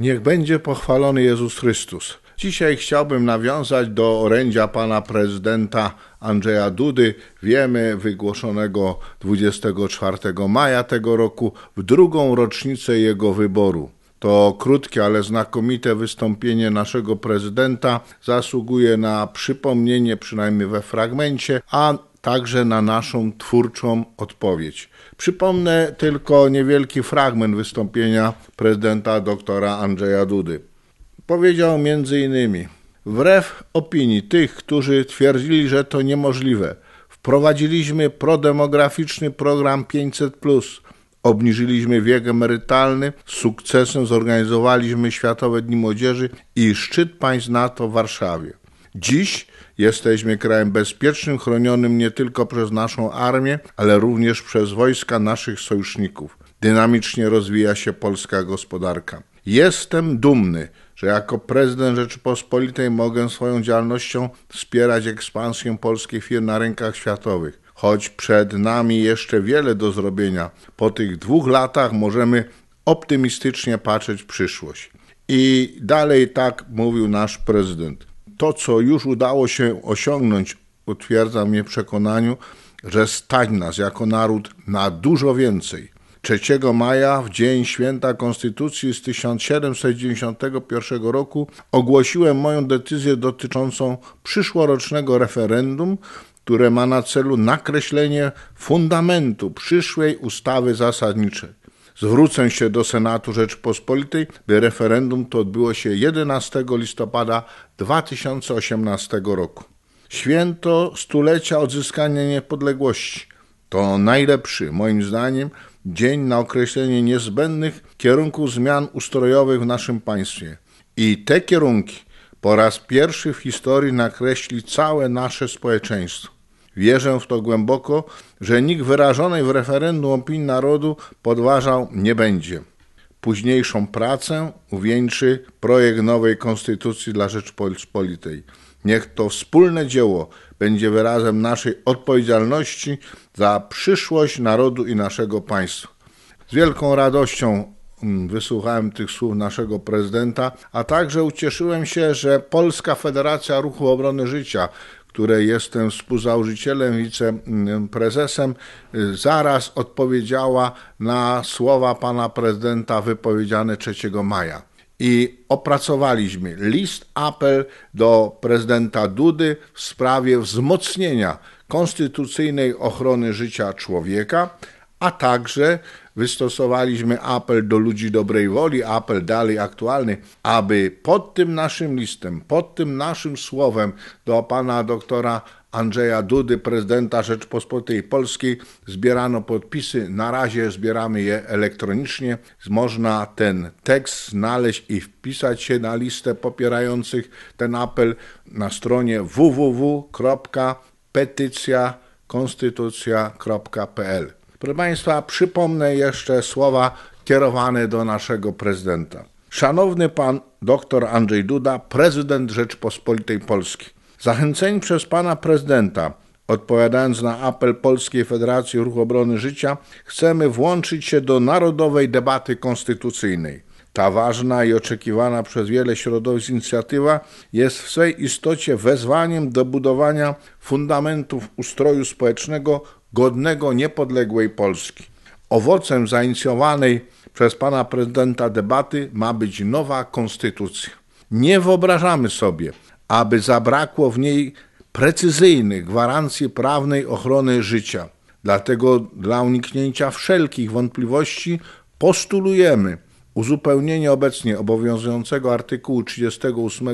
Niech będzie pochwalony Jezus Chrystus. Dzisiaj chciałbym nawiązać do orędzia pana prezydenta Andrzeja Dudy, wiemy, wygłoszonego 24 maja tego roku w drugą rocznicę jego wyboru. To krótkie, ale znakomite wystąpienie naszego prezydenta zasługuje na przypomnienie, przynajmniej we fragmencie, a także na naszą twórczą odpowiedź. Przypomnę tylko niewielki fragment wystąpienia prezydenta doktora Andrzeja Dudy. Powiedział m.in. Wbrew opinii tych, którzy twierdzili, że to niemożliwe, wprowadziliśmy prodemograficzny program 500. Obniżyliśmy wiek emerytalny, z sukcesem zorganizowaliśmy Światowe Dni Młodzieży i szczyt państw NATO w Warszawie. Dziś jesteśmy krajem bezpiecznym, chronionym nie tylko przez naszą armię, ale również przez wojska naszych sojuszników. Dynamicznie rozwija się polska gospodarka. Jestem dumny, że jako prezydent Rzeczypospolitej mogę swoją działalnością wspierać ekspansję polskich firm na rynkach światowych. Choć przed nami jeszcze wiele do zrobienia, po tych dwóch latach możemy optymistycznie patrzeć w przyszłość. I dalej tak mówił nasz prezydent to, co już udało się osiągnąć, utwierdza mnie przekonaniu, że stać nas jako naród na dużo więcej. 3 maja, w dzień święta Konstytucji z 1791 roku, ogłosiłem moją decyzję dotyczącą przyszłorocznego referendum, które ma na celu nakreślenie fundamentu przyszłej ustawy zasadniczej. Zwrócę się do Senatu Rzeczpospolitej, by referendum to odbyło się 11 listopada 2018 roku. Święto stulecia odzyskania niepodległości to najlepszy, moim zdaniem, dzień na określenie niezbędnych kierunków zmian ustrojowych w naszym państwie. I te kierunki po raz pierwszy w historii nakreśli całe nasze społeczeństwo. Wierzę w to głęboko, że nikt wyrażonej w referendum opinii narodu podważał nie będzie. Późniejszą pracę uwieńczy projekt nowej konstytucji dla Rzeczpospolitej. Niech to wspólne dzieło będzie wyrazem naszej odpowiedzialności za przyszłość narodu i naszego państwa. Z wielką radością mm, wysłuchałem tych słów naszego prezydenta, a także ucieszyłem się, że Polska Federacja Ruchu Obrony Życia której jestem współzałożycielem, wiceprezesem, zaraz odpowiedziała na słowa pana prezydenta wypowiedziane 3 maja. I opracowaliśmy list apel do prezydenta Dudy w sprawie wzmocnienia konstytucyjnej ochrony życia człowieka, a także wystosowaliśmy apel do ludzi dobrej woli, apel dalej aktualny, aby pod tym naszym listem, pod tym naszym słowem do pana doktora Andrzeja Dudy, prezydenta Rzeczpospolitej Polskiej, zbierano podpisy. Na razie zbieramy je elektronicznie. Można ten tekst znaleźć i wpisać się na listę popierających ten apel na stronie www.petycjakonstytucja.pl. Proszę Państwa, przypomnę jeszcze słowa kierowane do naszego prezydenta. Szanowny pan dr Andrzej Duda, prezydent Rzeczpospolitej Polskiej. Zachęceni przez pana prezydenta, odpowiadając na apel Polskiej Federacji Ruchu Obrony Życia, chcemy włączyć się do narodowej debaty konstytucyjnej. Ta ważna i oczekiwana przez wiele środowisk inicjatywa jest w swej istocie wezwaniem do budowania fundamentów ustroju społecznego godnego niepodległej Polski. Owocem zainicjowanej przez pana prezydenta debaty ma być nowa konstytucja. Nie wyobrażamy sobie, aby zabrakło w niej precyzyjnych gwarancji prawnej ochrony życia. Dlatego dla uniknięcia wszelkich wątpliwości postulujemy uzupełnienie obecnie obowiązującego artykułu 38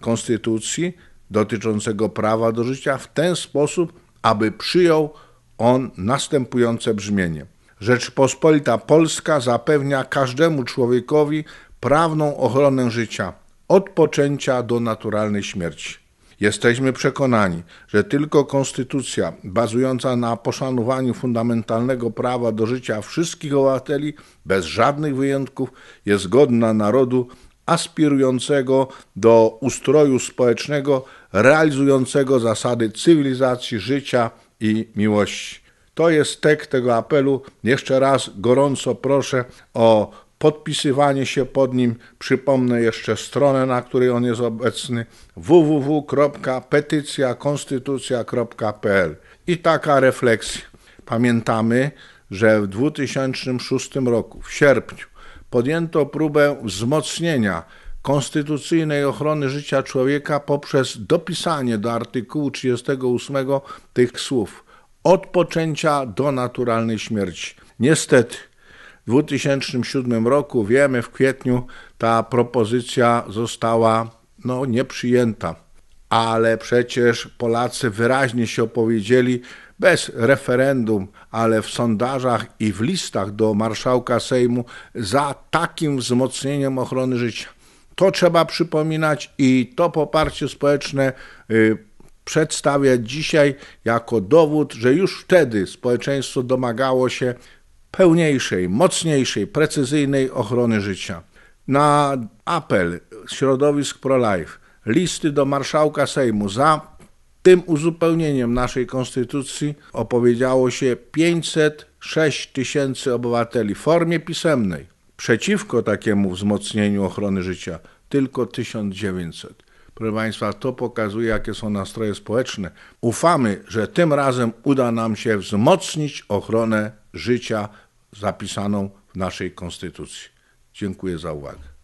Konstytucji dotyczącego prawa do życia w ten sposób, aby przyjął on następujące brzmienie. Rzeczpospolita Polska zapewnia każdemu człowiekowi prawną ochronę życia od poczęcia do naturalnej śmierci. Jesteśmy przekonani, że tylko konstytucja bazująca na poszanowaniu fundamentalnego prawa do życia wszystkich obywateli bez żadnych wyjątków jest godna narodu aspirującego do ustroju społecznego realizującego zasady cywilizacji życia i miłości. To jest tek tego apelu. Jeszcze raz gorąco proszę o podpisywanie się pod nim. Przypomnę jeszcze stronę, na której on jest obecny: www.petycjakonstytucja.pl. I taka refleksja. Pamiętamy, że w 2006 roku, w sierpniu, podjęto próbę wzmocnienia konstytucyjnej ochrony życia człowieka poprzez dopisanie do artykułu 38 tych słów od poczęcia do naturalnej śmierci. Niestety, w 2007 roku, wiemy, w kwietniu ta propozycja została no, nieprzyjęta. Ale przecież Polacy wyraźnie się opowiedzieli bez referendum, ale w sondażach i w listach do marszałka Sejmu za takim wzmocnieniem ochrony życia. To trzeba przypominać i to poparcie społeczne y, przedstawiać dzisiaj jako dowód, że już wtedy społeczeństwo domagało się pełniejszej, mocniejszej, precyzyjnej ochrony życia. Na apel środowisk pro-life, listy do marszałka Sejmu za tym uzupełnieniem naszej konstytucji opowiedziało się 506 tysięcy obywateli w formie pisemnej przeciwko takiemu wzmocnieniu ochrony życia tylko 1900. Proszę Państwa, to pokazuje, jakie są nastroje społeczne. Ufamy, że tym razem uda nam się wzmocnić ochronę życia zapisaną w naszej Konstytucji. Dziękuję za uwagę.